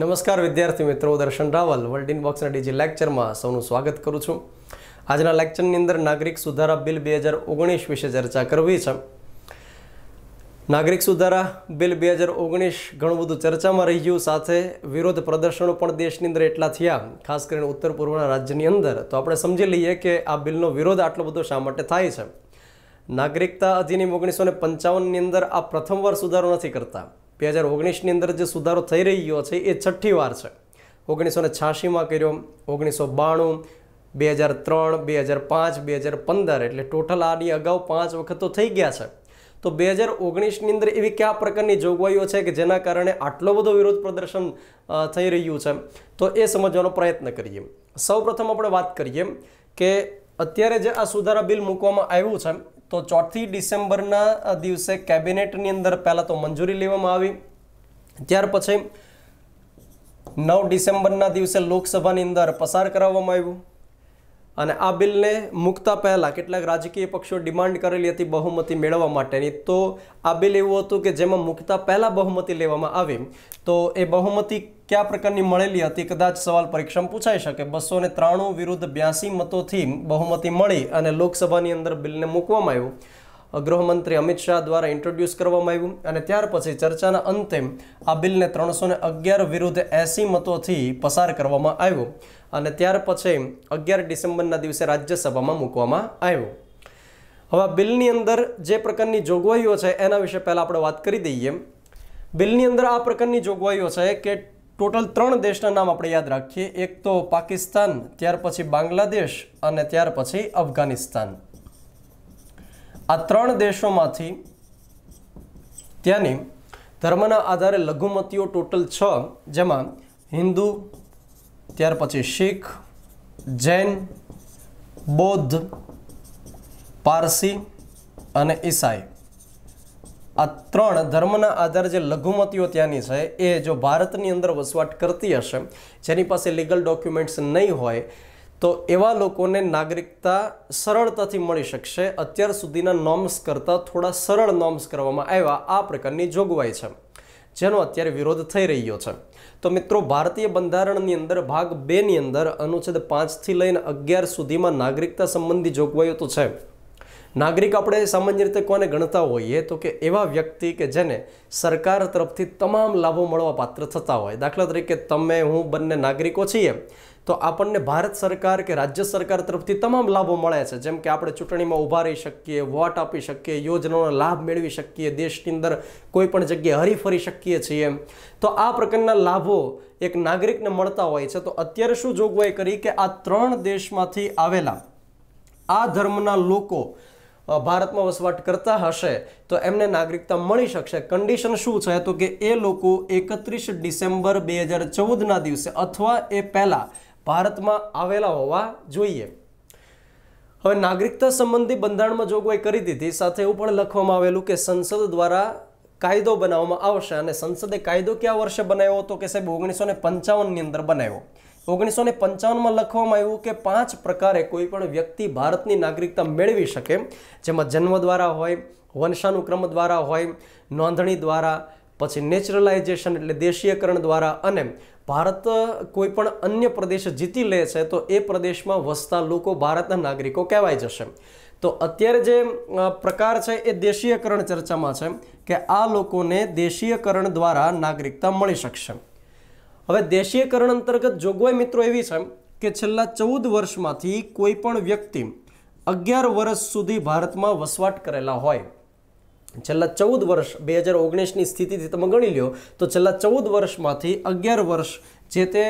નમસ્કાર વિદ્યાર્થી મિત્રો દર્શન રાવલ વર્લ્ડ ઇનબોક્સના ડીજી લેક્ચરમાં સૌનું સ્વાગત કરું છું આજના લેક્ચરની અંદર નાગરિક સુધારા બિલ બે હજાર ઓગણીસ વિશે ચર્ચા કરવી છે નાગરિક સુધારા બિલ બે હજાર ઓગણીસ ઘણું બધું ચર્ચામાં રહ્યું સાથે વિરોધ પ્રદર્શનો પણ દેશની અંદર એટલા થયા ખાસ કરીને ઉત્તર પૂર્વના રાજ્યની અંદર તો આપણે સમજી લઈએ કે આ બિલનો વિરોધ આટલો બધો શા માટે થાય છે નાગરિકતા અધિનિયમ ઓગણીસો ને પંચાવનની અંદર આ પ્રથમવાર સુધારો નથી કરતા બે હજાર ઓગણીસની અંદર જે સુધારો થઈ રહ્યો છે એ છઠ્ઠી વાર છે ઓગણીસો ને છ્યાસીમાં કર્યો ઓગણીસો બાણું બે હજાર ત્રણ બે હજાર પાંચ બે હજાર પંદર એટલે ટોટલ આની અગાઉ પાંચ વખત તો થઈ ગયા છે તો બે હજાર ઓગણીસની અંદર એવી કયા પ્રકારની જોગવાઈઓ છે કે જેના કારણે આટલો બધો વિરોધ પ્રદર્શન થઈ રહ્યું છે તો એ સમજવાનો પ્રયત્ન કરીએ સૌપ્રથમ આપણે વાત કરીએ કે અત્યારે જે આ સુધારા બિલ મૂકવામાં આવ્યું છે તો ચોથી ડિસેમ્બરના દિવસે કેબિનેટની અંદર પહેલાં તો મંજૂરી લેવામાં આવી ત્યાર પછી નવ ડિસેમ્બરના દિવસે લોકસભાની અંદર પસાર કરાવવામાં આવ્યું અને આ બિલને મૂકતા પહેલાં કેટલાક રાજકીય પક્ષો ડિમાન્ડ કરેલી હતી બહુમતી મેળવવા માટેની તો આ બિલ એવું હતું કે જેમાં મૂકતા પહેલાં બહુમતી લેવામાં આવી તો એ બહુમતી કયા પ્રકારની મળેલી હતી કદાચ સવાલ પરીક્ષામાં પૂછાઈ શકે બસો ને ત્રાણું વિરુદ્ધ બ્યાસી મતોથી બહુમતી મળી અને લોકસભાની અંદર બિલને મૂકવામાં આવ્યું ગૃહમંત્રી અમિત શાહ દ્વારા ઇન્ટ્રોડ્યુસ કરવામાં આવ્યું અને ત્યાર પછી ચર્ચાના અંતે આ બિલને ત્રણસો અગિયાર વિરુદ્ધ એંસી મતોથી પસાર કરવામાં આવ્યું અને ત્યાર પછી અગિયાર ડિસેમ્બરના દિવસે રાજ્યસભામાં મૂકવામાં આવ્યું હવે બિલની અંદર જે પ્રકારની જોગવાઈઓ છે એના વિશે પહેલાં આપણે વાત કરી દઈએ બિલની અંદર આ પ્રકારની જોગવાઈઓ છે કે ટોટલ ત્રણ દેશના નામ આપણે યાદ રાખીએ એક તો પાકિસ્તાન ત્યાર પછી બાંગ્લાદેશ અને ત્યાર પછી અફઘાનિસ્તાન આ ત્રણ દેશોમાંથી ત્યાંની ધર્મના આધારે લઘુમતીઓ ટોટલ છ જેમાં હિન્દુ ત્યાર પછી શીખ જૈન બૌદ્ધ પારસી અને ઈસાઈ આ ત્રણ ધર્મના આધારે જે લઘુમતીઓ ત્યાંની છે એ જો ભારતની અંદર વસવાટ કરતી હશે જેની પાસે લીગલ ડોક્યુમેન્ટ્સ નહીં હોય તો એવા લોકોને નાગરિકતા સરળતાથી મળી શકશે અત્યાર સુધીના નોમ્સ કરતાં થોડા સરળ નોમ્સ કરવામાં આવ્યા આ પ્રકારની જોગવાઈ છે જેનો અત્યારે વિરોધ થઈ રહ્યો છે તો મિત્રો ભારતીય બંધારણની અંદર ભાગ બેની અંદર અનુચ્છેદ પાંચથી લઈને અગિયાર સુધીમાં નાગરિકતા સંબંધી જોગવાઈઓ તો છે નાગરિક આપણે સામાન્ય રીતે કોને ગણતા હોઈએ તો કે એવા વ્યક્તિ કે જેને સરકાર તરફથી તમામ લાભો મળવા પાત્ર થતા હોય દાખલા તરીકે તમે હું બંને નાગરિકો છીએ તો આપણને ભારત સરકાર કે રાજ્ય સરકાર તરફથી તમામ લાભો મળે છે જેમ કે આપણે ચૂંટણીમાં ઊભા રહી શકીએ વોટ આપી શકીએ યોજનાનો લાભ મેળવી શકીએ દેશની અંદર કોઈ પણ જગ્યાએ હરીફરી શકીએ છીએ તો આ પ્રકારના લાભો એક નાગરિકને મળતા હોય છે તો અત્યારે શું જોગવાઈ કરી કે આ ત્રણ દેશમાંથી આવેલા આ ધર્મના લોકો ભારતમાં વસવાટ કરતા હશે તો એમને નાગરિકતા મળી શકશે કન્ડિશન શું છે તો કે એ લોકો એકત્રીસ ડિસેમ્બર બે હજાર ચૌદના દિવસે અથવા એ પહેલાં ભારતમાં આવેલા હોવા જોઈએ હવે નાગરિકતા સંબંધી બંધારણમાં જોગવાઈ કરી દીધી સાથે એવું પણ લખવામાં આવેલું કે સંસદ દ્વારા કાયદો બનાવવામાં આવશે અને સંસદે કાયદો કયા વર્ષે બનાવ્યો હતો કે સાહેબ ઓગણીસો ને પંચાવનની અંદર બનાવ્યો ઓગણીસો ને પંચાવનમાં લખવામાં આવ્યું કે પાંચ પ્રકારે કોઈ પણ વ્યક્તિ ભારતની નાગરિકતા મેળવી શકે જેમાં જન્મ દ્વારા હોય વંશાનુક્રમ દ્વારા હોય નોંધણી દ્વારા પછી નેચરલાઇઝેશન એટલે દેશીયકરણ દ્વારા અને ભારત કોઈ પણ અન્ય પ્રદેશ જીતી લે છે તો એ પ્રદેશમાં વસતા લોકો ભારતના નાગરિકો કહેવાય જશે તો અત્યારે જે પ્રકાર છે એ દેશીયકરણ ચર્ચામાં છે કે આ લોકોને દેશીયકરણ દ્વારા નાગરિકતા મળી શકશે હવે દેશીયકરણ અંતર્ગત જોગવાઈ મિત્રો એવી છે કે છેલ્લા ચૌદ વર્ષમાંથી કોઈ પણ વ્યક્તિ અગિયાર વર્ષ સુધી ભારતમાં વસવાટ કરેલા હોય છેલ્લા ચૌદ વર્ષ બે હજાર ઓગણીસની સ્થિતિથી તમે ગણી લ્યો તો છેલ્લા ચૌદ વર્ષમાંથી અગિયાર વર્ષ જે તે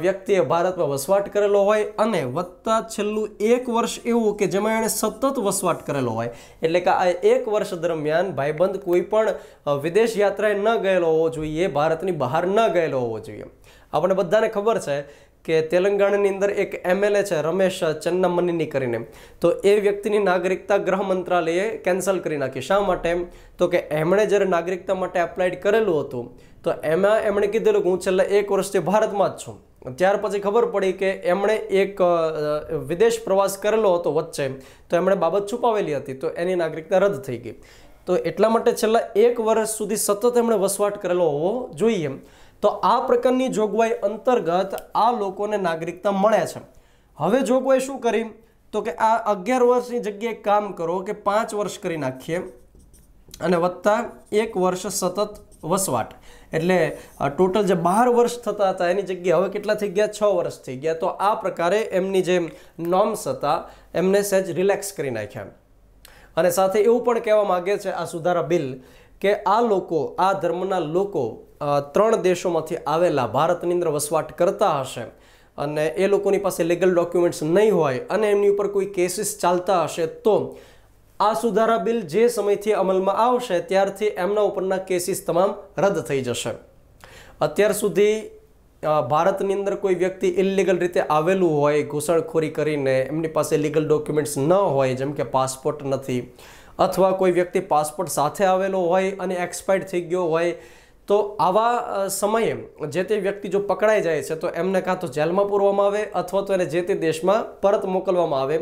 વ્યક્તિએ ભારતમાં વસવાટ કરેલો હોય અને વધતા છેલ્લું એક વર્ષ એવું કે જેમાં એણે સતત વસવાટ કરેલો હોય એટલે કે આ એક વર્ષ દરમિયાન ભાઈબંધ કોઈ પણ વિદેશ યાત્રાએ ન ગયેલો હોવો જોઈએ ભારતની બહાર ન ગયેલો હોવો જોઈએ આપણે બધાને ખબર છે કે તેલંગાણાની અંદર એક એમએલએ છે રમેશ ચન્નામનીની કરીને તો એ વ્યક્તિની નાગરિકતા ગૃહ મંત્રાલયે કેન્સલ કરી નાખી શા માટે તો કે એમણે જ્યારે નાગરિકતા માટે એપ્લાઇડ કરેલું હતું તો એમાં એમણે કીધેલું કે હું છેલ્લા એક વર્ષથી ભારતમાં જ છું ત્યાર પછી ખબર પડી કે એમણે એક વિદેશ પ્રવાસ કરેલો હતો વચ્ચે તો એમણે બાબત છુપાવેલી હતી તો એની નાગરિકતા રદ થઈ ગઈ તો એટલા માટે છેલ્લા એક વર્ષ સુધી સતત એમણે વસવાટ કરેલો હોવો જોઈએ તો આ પ્રકારની જોગવાઈ અંતર્ગત આ લોકોને નાગરિકતા મળે છે હવે જોગવાઈ શું કરી તો કે આ અગિયાર વર્ષની જગ્યાએ કામ કરો કે પાંચ વર્ષ કરી નાખીએ અને વત્તા એક વર્ષ સતત વસવાટ એટલે ટોટલ જે બાર વર્ષ થતા હતા એની જગ્યાએ હવે કેટલા થઈ ગયા છ વર્ષ થઈ ગયા તો આ પ્રકારે એમની જે નોર્મ્સ હતા એમને સહેજ રિલેક્સ કરી નાખ્યા અને સાથે એવું પણ કહેવા માગે છે આ સુધારા બિલ કે આ લોકો આ ધર્મના લોકો ત્રણ દેશોમાંથી આવેલા ભારતની અંદર વસવાટ કરતા હશે અને એ લોકોની પાસે લીગલ ડોક્યુમેન્ટ્સ નહીં હોય અને એમની ઉપર કોઈ કેસીસ ચાલતા હશે તો આ સુધારા બિલ જે સમયથી અમલમાં આવશે ત્યારથી એમના ઉપરના કેસીસ તમામ રદ થઈ જશે અત્યાર સુધી ભારતની અંદર કોઈ વ્યક્તિ ઇલીગલ રીતે આવેલું હોય ઘૂસણખોરી કરીને એમની પાસે લીગલ ડોક્યુમેન્ટ્સ ન હોય જેમ કે પાસપોર્ટ નથી અથવા કોઈ વ્યક્તિ પાસપોર્ટ સાથે આવેલો હોય અને એક્સપાયર્ડ થઈ ગયો હોય તો આવા સમયે જે તે વ્યક્તિ જો પકડાઈ જાય છે તો એમને કાં તો જેલમાં પૂરવામાં આવે અથવા તો એને જે તે દેશમાં પરત મોકલવામાં આવે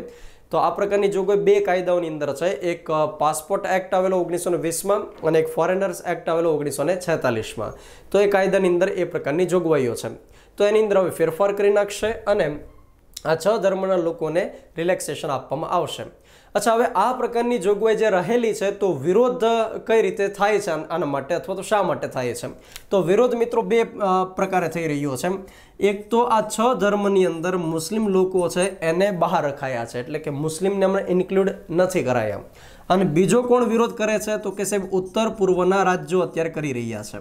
તો આ પ્રકારની જોગવાઈ બે કાયદાઓની અંદર છે એક પાસપોર્ટ એક્ટ આવેલો ઓગણીસો વીસમાં અને એક ફોરેનર્સ એક્ટ આવેલો ઓગણીસો ને છેતાલીસમાં તો એ કાયદાની અંદર એ પ્રકારની જોગવાઈઓ છે તો એની અંદર હવે ફેરફાર કરી નાખશે અને આ છ ધર્મના લોકોને રિલેક્સેશન આપવામાં આવશે અચ્છા હવે આ પ્રકારની જોગવાઈ જે રહેલી છે તો વિરોધ કઈ રીતે થાય છે આના માટે અથવા તો શા માટે થાય છે તો વિરોધ મિત્રો બે પ્રકારે થઈ રહ્યો છે એક તો આ છ ધર્મની અંદર મુસ્લિમ લોકો છે એને બહાર રખાયા છે એટલે કે મુસ્લિમને હમણાં ઇન્ક્લુડ નથી કરાયા અને બીજો કોણ વિરોધ કરે છે તો કે સાહેબ ઉત્તર પૂર્વના રાજ્યો અત્યારે કરી રહ્યા છે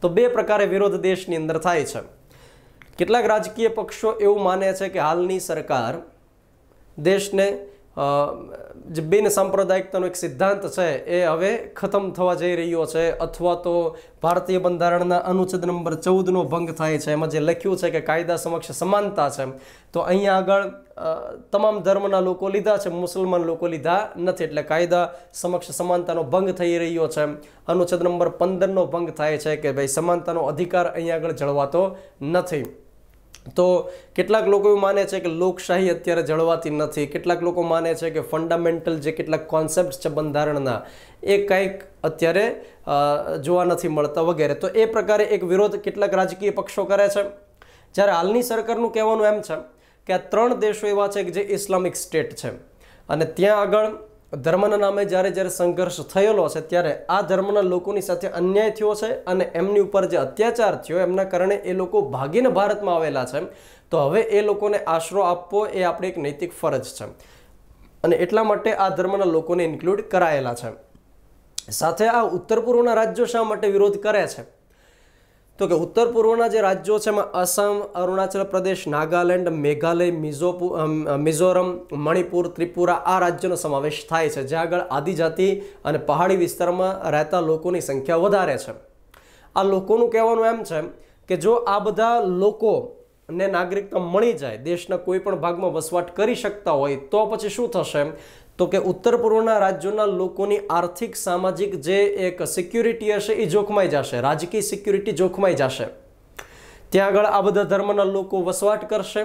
તો બે પ્રકારે વિરોધ દેશની અંદર થાય છે કેટલાક રાજકીય પક્ષો એવું માને છે કે હાલની સરકાર દેશને જે બિન સાંપ્રદાયિકતાનો એક સિદ્ધાંત છે એ હવે ખતમ થવા જઈ રહ્યો છે અથવા તો ભારતીય બંધારણના અનુચ્છેદ નંબર ચૌદનો ભંગ થાય છે એમાં જે લખ્યું છે કે કાયદા સમક્ષ સમાનતા છે તો અહીંયા આગળ તમામ ધર્મના લોકો લીધા છે મુસલમાન લોકો લીધા નથી એટલે કાયદા સમક્ષ સમાનતાનો ભંગ થઈ રહ્યો છે અનુચ્છેદ નંબર પંદરનો ભંગ થાય છે કે ભાઈ સમાનતાનો અધિકાર અહીંયા આગળ જળવાતો નથી તો કેટલાક લોકો એવું માને છે કે લોકશાહી અત્યારે જળવાતી નથી કેટલાક લોકો માને છે કે ફંડામેન્ટલ જે કેટલાક કોન્સેપ્ટ છે બંધારણના એ કંઈક અત્યારે જોવા નથી મળતા વગેરે તો એ પ્રકારે એક વિરોધ કેટલાક રાજકીય પક્ષો કરે છે જ્યારે હાલની સરકારનું કહેવાનું એમ છે કે આ ત્રણ દેશો એવા છે કે જે ઇસ્લામિક સ્ટેટ છે અને ત્યાં આગળ ધર્મના નામે જ્યારે જ્યારે સંઘર્ષ થયેલો છે ત્યારે આ ધર્મના લોકોની સાથે અન્યાય થયો છે અને એમની ઉપર જે અત્યાચાર થયો એમના કારણે એ લોકો ભાગીને ભારતમાં આવેલા છે તો હવે એ લોકોને આશરો આપવો એ આપણી એક નૈતિક ફરજ છે અને એટલા માટે આ ધર્મના લોકોને ઇન્ક્લુડ કરાયેલા છે સાથે આ ઉત્તર પૂર્વના રાજ્યો શા માટે વિરોધ કરે છે તો કે ઉત્તર પૂર્વના જે રાજ્યો છે એમાં આસામ અરુણાચલ પ્રદેશ નાગાલેન્ડ મેઘાલય મિઝોપુ મિઝોરમ મણિપુર ત્રિપુરા આ રાજ્યોનો સમાવેશ થાય છે જ્યાં આગળ આદિજાતિ અને પહાડી વિસ્તારમાં રહેતા લોકોની સંખ્યા વધારે છે આ લોકોનું કહેવાનું એમ છે કે જો આ બધા લોકો ને નાગરિકતા મળી જાય દેશના કોઈ પણ ભાગમાં વસવાટ કરી શકતા હોય તો પછી શું થશે તો કે ઉત્તર પૂર્વના રાજ્યોના લોકોની આર્થિક સામાજિક જે એક સિક્યુરિટી હશે એ જોખમાઈ જશે રાજકીય સિક્યુરિટી જોખમાઈ જશે ત્યાં આગળ આ બધા ધર્મના લોકો વસવાટ કરશે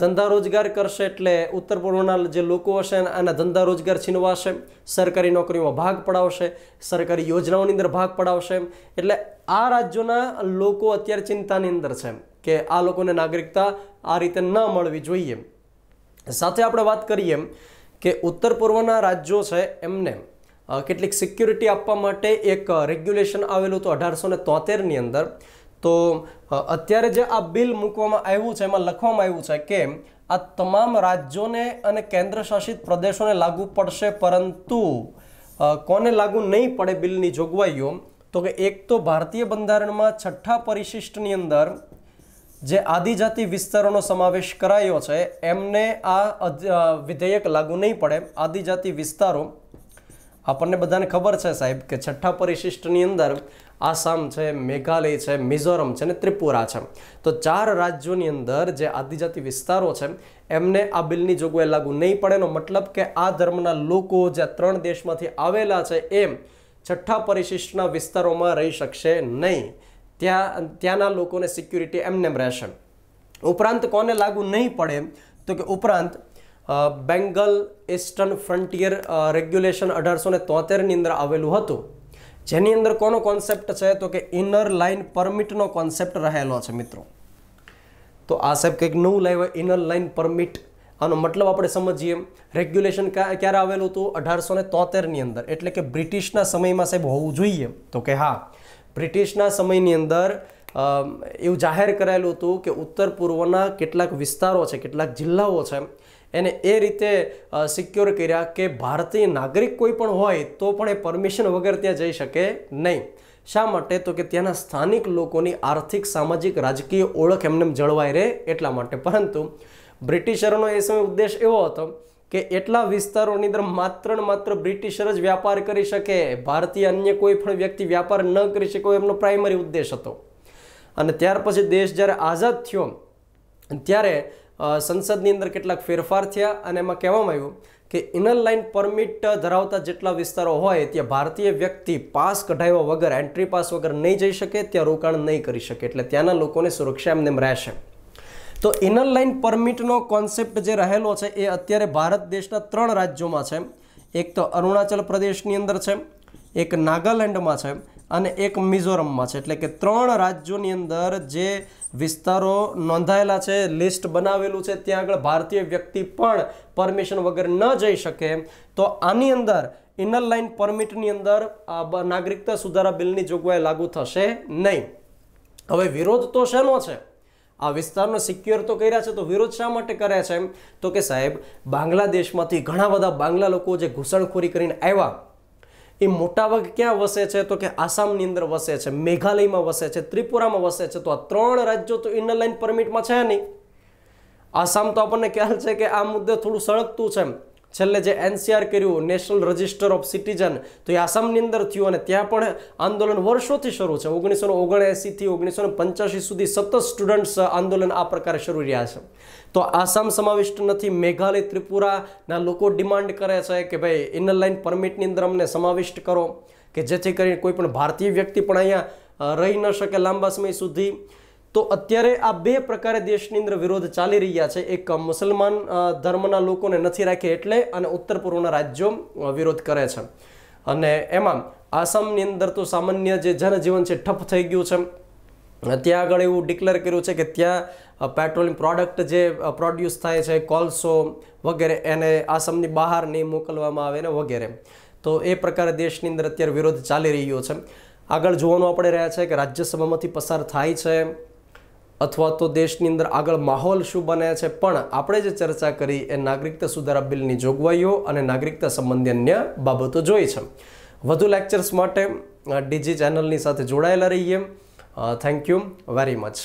ધંધા રોજગાર કરશે એટલે ઉત્તર પૂર્વના જે લોકો હશે આના ધંધા રોજગાર છીનવાશે સરકારી નોકરીમાં ભાગ પડાવશે સરકારી યોજનાઓની અંદર ભાગ પડાવશે એટલે આ રાજ્યોના લોકો અત્યારે ચિંતાની અંદર છે કે આ લોકોને નાગરિકતા આ રીતે ન મળવી જોઈએ સાથે આપણે વાત કરીએ એમ કે ઉત્તર પૂર્વના રાજ્યો છે એમને કેટલીક સિક્યુરિટી આપવા માટે એક રેગ્યુલેશન આવેલું હતું અઢારસો ને તોતેરની અંદર તો અત્યારે જે આ બિલ મૂકવામાં આવ્યું છે એમાં લખવામાં આવ્યું છે કે આ તમામ રાજ્યોને અને કેન્દ્રશાસિત પ્રદેશોને લાગુ પડશે પરંતુ કોને લાગુ નહીં પડે બિલની જોગવાઈઓ તો કે એક તો ભારતીય બંધારણમાં છઠ્ઠા પરિશિષ્ટની અંદર જે આદિજાતિ વિસ્તારોનો સમાવેશ કરાયો છે એમને આ વિધેયક લાગુ નહીં પડે આદિજાતિ વિસ્તારો આપણને બધાને ખબર છે સાહેબ કે છઠ્ઠા પરિશિષ્ટની અંદર આસામ છે મેઘાલય છે મિઝોરમ છે ને ત્રિપુરા છે તો ચાર રાજ્યોની અંદર જે આદિજાતિ વિસ્તારો છે એમને આ બિલની જોગવાઈ લાગુ નહીં પડેનો મતલબ કે આ ધર્મના લોકો જે ત્રણ દેશમાંથી આવેલા છે એમ છઠ્ઠા પરિશિષ્ટના વિસ્તારોમાં રહી શકશે નહીં ત્યાં ત્યાંના લોકોને સિક્યુરિટી એમનેમ રહેશે ઉપરાંત કોને લાગુ નહીં પડે તો કે ઉપરાંત બેંગલ ઇસ્ટર્ન ફ્રન્ટિયર રેગ્યુલેશન અઢારસો ને તોતેરની અંદર આવેલું હતું જેની અંદર કોનો કોન્સેપ્ટ છે તો કે ઇનર લાઇન પરમિટનો કોન્સેપ્ટ રહેલો છે મિત્રો તો આ સાહેબ કંઈક નવું લાવ્યો ઇનર લાઇન પરમિટ આનો મતલબ આપણે સમજીએ રેગ્યુલેશન ક્યારે આવેલું હતું અઢારસો ને તોતેરની અંદર એટલે કે બ્રિટિશના સમયમાં સાહેબ હોવું જોઈએ તો કે હા બ્રિટિશના સમયની અંદર એવું જાહેર કરાયેલું હતું કે ઉત્તર પૂર્વના કેટલાક વિસ્તારો છે કેટલાક જિલ્લાઓ છે એને એ રીતે સિક્યોર કર્યા કે ભારતીય નાગરિક કોઈ પણ હોય તો પણ એ પરમિશન વગર ત્યાં જઈ શકે નહીં શા માટે તો કે ત્યાંના સ્થાનિક લોકોની આર્થિક સામાજિક રાજકીય ઓળખ એમને જળવાઈ રહે એટલા માટે પરંતુ બ્રિટિશરોનો એ સમય ઉદ્દેશ એવો હતો કે એટલા વિસ્તારોની અંદર માત્ર ને માત્ર બ્રિટિશર જ વ્યાપાર કરી શકે ભારતીય અન્ય કોઈ પણ વ્યક્તિ વ્યાપાર ન કરી શકે એમનો પ્રાઇમરી ઉદ્દેશ હતો અને ત્યાર પછી દેશ જ્યારે આઝાદ થયો ત્યારે સંસદની અંદર કેટલાક ફેરફાર થયા અને એમાં કહેવામાં આવ્યું કે ઇનર લાઇન પરમિટ ધરાવતા જેટલા વિસ્તારો હોય ત્યાં ભારતીય વ્યક્તિ પાસ કઢાવ્યા વગર એન્ટ્રી પાસ વગર નહીં જઈ શકે ત્યાં રોકાણ નહીં કરી શકે એટલે ત્યાંના લોકોને સુરક્ષા એમને રહેશે તો ઇનર લાઇન પરમિટનો કોન્સેપ્ટ જે રહેલો છે એ અત્યારે ભારત દેશના ત્રણ રાજ્યોમાં છે એક તો અરુણાચલ પ્રદેશની અંદર છે એક નાગાલેન્ડમાં છે અને એક મિઝોરમમાં છે એટલે કે ત્રણ રાજ્યોની અંદર જે વિસ્તારો નોંધાયેલા છે લિસ્ટ બનાવેલું છે ત્યાં આગળ ભારતીય વ્યક્તિ પણ પરમિશન વગર ન જઈ શકે તો આની અંદર ઇનર લાઇન પરમિટની અંદર નાગરિકતા સુધારા બિલની જોગવાઈ લાગુ થશે નહીં હવે વિરોધ તો શેનો છે આ વિસ્તારનો સિક્યોર તો કર્યા છે તો વિરોધ શા માટે કર્યા છે તો કે સાહેબ બાંગ્લાદેશમાંથી ઘણા બધા બાંગ્લા લોકો જે ઘૂસણખોરી કરીને આવ્યા એ મોટાભાગ ક્યાં વસે છે તો કે આસામની અંદર વસે છે મેઘાલયમાં વસે છે ત્રિપુરામાં વસે છે તો આ ત્રણ રાજ્યો તો ઇનર લાઇન પરમિટમાં છે નહીં આસામ તો આપણને ખ્યાલ છે કે આ મુદ્દે થોડું સળગતું છે છેલ્લે જે એનસીઆર કર્યું નેશનલ રજિસ્ટર ઓફ સિટીઝન તો એ આસામની અંદર થયું અને ત્યાં પણ આંદોલન વર્ષોથી શરૂ છે ઓગણીસો ઓગણએંસીથી ઓગણીસો પંચ્યાસી સુધી સતત સ્ટુડન્ટ્સ આંદોલન આ પ્રકારે શરૂ રહ્યા છે તો આસામ સમાવિષ્ટ નથી મેઘાલય ત્રિપુરાના લોકો ડિમાન્ડ કરે છે કે ભાઈ ઇનર લાઇન પરમિટની અંદર અમને સમાવિષ્ટ કરો કે જેથી કરીને કોઈ પણ ભારતીય વ્યક્તિ પણ અહીંયા રહી ન શકે લાંબા સમય સુધી તો અત્યારે આ બે પ્રકારે દેશની અંદર વિરોધ ચાલી રહ્યા છે એક મુસલમાન ધર્મના લોકોને નથી રાખે એટલે અને ઉત્તર પૂર્વના રાજ્યો વિરોધ કરે છે અને એમાં આસામની અંદર તો સામાન્ય જે જનજીવન છે ઠપ થઈ ગયું છે ત્યાં આગળ એવું ડિક્લેર કર્યું છે કે ત્યાં પેટ્રોલિયમ પ્રોડક્ટ જે પ્રોડ્યુસ થાય છે કોલસો વગેરે એને આસામની બહાર નહીં મોકલવામાં આવે ને વગેરે તો એ પ્રકારે દેશની અંદર અત્યારે વિરોધ ચાલી રહ્યો છે આગળ જોવાનું આપણે રહ્યા છે કે રાજ્યસભામાંથી પસાર થાય છે અથવા તો દેશની અંદર આગળ માહોલ શું બને છે પણ આપણે જે ચર્ચા કરી એ નાગરિકતા સુધારા બિલની જોગવાઈઓ અને નાગરિકતા સંબંધી અન્ય બાબતો જોઈ છે વધુ લેક્ચર્સ માટે ડીજી ચેનલની સાથે જોડાયેલા રહીએ થેન્ક યુ વેરી મચ